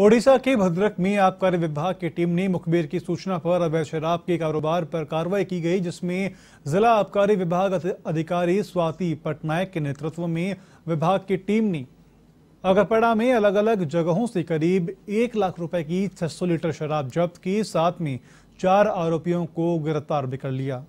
ओडिशा के भद्रक में आबकारी विभाग की टीम ने मुखबिर की सूचना पर अवैध शराब के कारोबार पर कार्रवाई की गई जिसमें जिला आबकारी विभाग अधिकारी स्वाति पटनायक के नेतृत्व में विभाग की टीम ने अगरपड़ा में अलग अलग जगहों से करीब एक लाख रुपए की छह लीटर शराब जब्त की साथ में चार आरोपियों को गिरफ्तार भी कर लिया